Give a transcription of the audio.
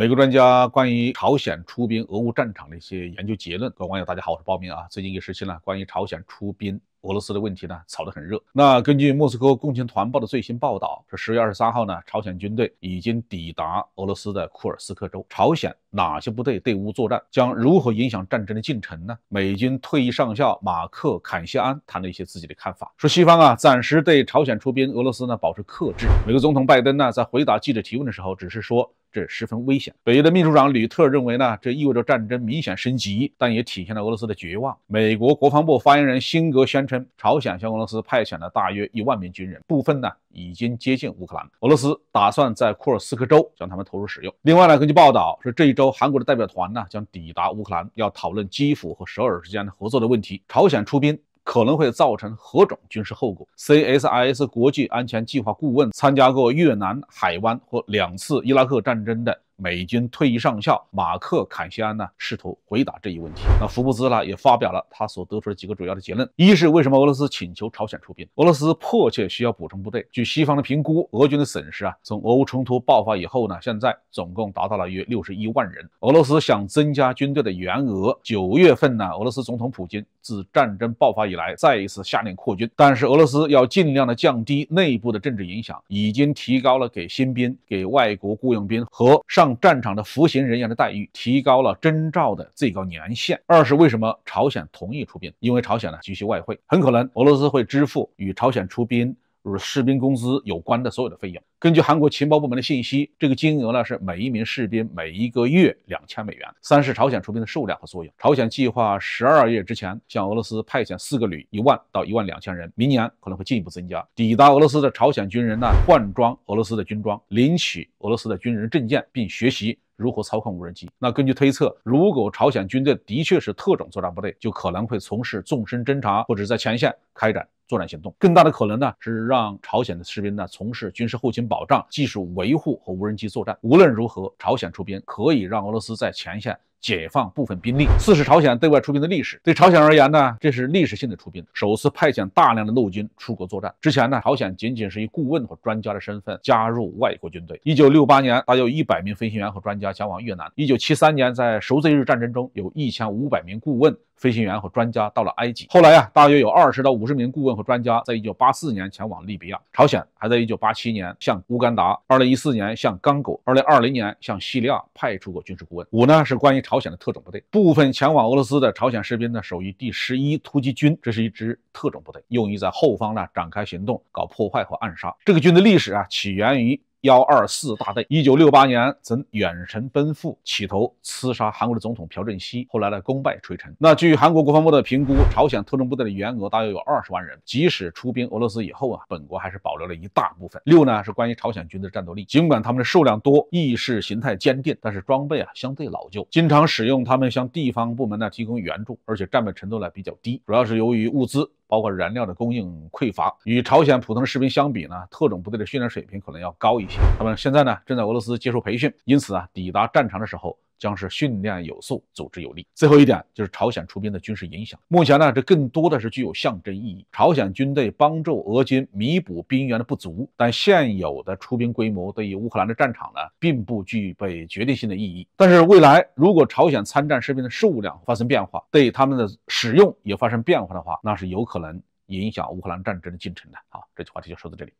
美国专家关于朝鲜出兵俄乌战场的一些研究结论。各位网友，大家好，我是鲍明啊。最近一个时期呢，关于朝鲜出兵俄罗斯的问题呢，炒得很热。那根据莫斯科共青团报的最新报道，是十月二十三号呢，朝鲜军队已经抵达俄罗斯的库尔斯克州。朝鲜哪些部队对乌作战，将如何影响战争的进程呢？美军退役上校马克·坎西安谈了一些自己的看法，说西方啊，暂时对朝鲜出兵俄罗斯呢，保持克制。美国总统拜登呢，在回答记者提问的时候，只是说。这十分危险。北约的秘书长吕特认为呢，这意味着战争明显升级，但也体现了俄罗斯的绝望。美国国防部发言人辛格宣称，朝鲜向俄罗斯派遣了大约一万名军人，部分呢已经接近乌克兰。俄罗斯打算在库尔斯克州将他们投入使用。另外呢，根据报道，说，这一周韩国的代表团呢将抵达乌克兰，要讨论基辅和首尔之间的合作的问题。朝鲜出兵。可能会造成何种军事后果？CSIS 国际安全计划顾问、参加过越南海湾和两次伊拉克战争的美军退役上校马克·坎西安呢，试图回答这一问题。那福布斯呢，也发表了他所得出的几个主要的结论：一是为什么俄罗斯请求朝鲜出兵？俄罗斯迫切需要补充部队。据西方的评估，俄军的损失啊，从俄乌冲突爆发以后呢，现在总共达到了约六十一万人。俄罗斯想增加军队的员额。九月份呢，俄罗斯总统普京。自战争爆发以来，再一次下令扩军，但是俄罗斯要尽量的降低内部的政治影响，已经提高了给新兵、给外国雇佣兵和上战场的服刑人员的待遇，提高了征召的最高年限。二是为什么朝鲜同意出兵？因为朝鲜呢急需外汇，很可能俄罗斯会支付与朝鲜出兵。如士兵工资有关的所有的费用，根据韩国情报部门的信息，这个金额呢是每一名士兵每一个月两千美元。三是朝鲜出兵的数量和作用，朝鲜计划十二月之前向俄罗斯派遣四个旅，一万到一万两千人，明年可能会进一步增加。抵达俄罗斯的朝鲜军人呢，换装俄罗斯的军装，领取俄罗斯的军人证件，并学习如何操控无人机。那根据推测，如果朝鲜军队的确是特种作战部队，就可能会从事纵深侦察或者在前线开展。作战行动更大的可能呢是让朝鲜的士兵呢从事军事后勤保障、技术维护和无人机作战。无论如何，朝鲜出兵可以让俄罗斯在前线解放部分兵力。四是朝鲜对外出兵的历史，对朝鲜而言呢，这是历史性的出兵，首次派遣大量的陆军出国作战。之前呢，朝鲜仅仅是以顾问和专家的身份加入外国军队。一九六八年，大约一百名飞行员和专家前往越南。一九七三年，在赎罪日战争中，有一千五百名顾问。飞行员和专家到了埃及。后来呀，大约有二十到五十名顾问和专家，在一九八四年前往利比亚。朝鲜还在一九八七年向乌干达，二零一四年向刚果，二零二零年向叙利亚派出过军事顾问。五呢，是关于朝鲜的特种部队。部分前往俄罗斯的朝鲜士兵呢，属于第十一突击军，这是一支特种部队，用于在后方呢展开行动，搞破坏和暗杀。这个军的历史啊，起源于。幺二四大队，一九六八年曾远程奔赴，企图刺杀韩国的总统朴正熙，后来呢，功败垂成。那据韩国国防部的评估，朝鲜特种部队的员额大约有二十万人，即使出兵俄罗斯以后啊，本国还是保留了一大部分。六呢是关于朝鲜军的战斗力，尽管他们的数量多，意识形态坚定，但是装备啊相对老旧，经常使用他们向地方部门呢提供援助，而且战备程度呢比较低，主要是由于物资。包括燃料的供应匮乏，与朝鲜普通士兵相比呢，特种部队的训练水平可能要高一些。他们现在呢正在俄罗斯接受培训，因此啊抵达战场的时候。将是训练有素、组织有力。最后一点就是朝鲜出兵的军事影响。目前呢，这更多的是具有象征意义。朝鲜军队帮助俄军弥补兵员的不足，但现有的出兵规模对于乌克兰的战场呢，并不具备决定性的意义。但是未来，如果朝鲜参战士兵的数量发生变化，对他们的使用也发生变化的话，那是有可能影响乌克兰战争的进程的。好，这期话题就说到这里。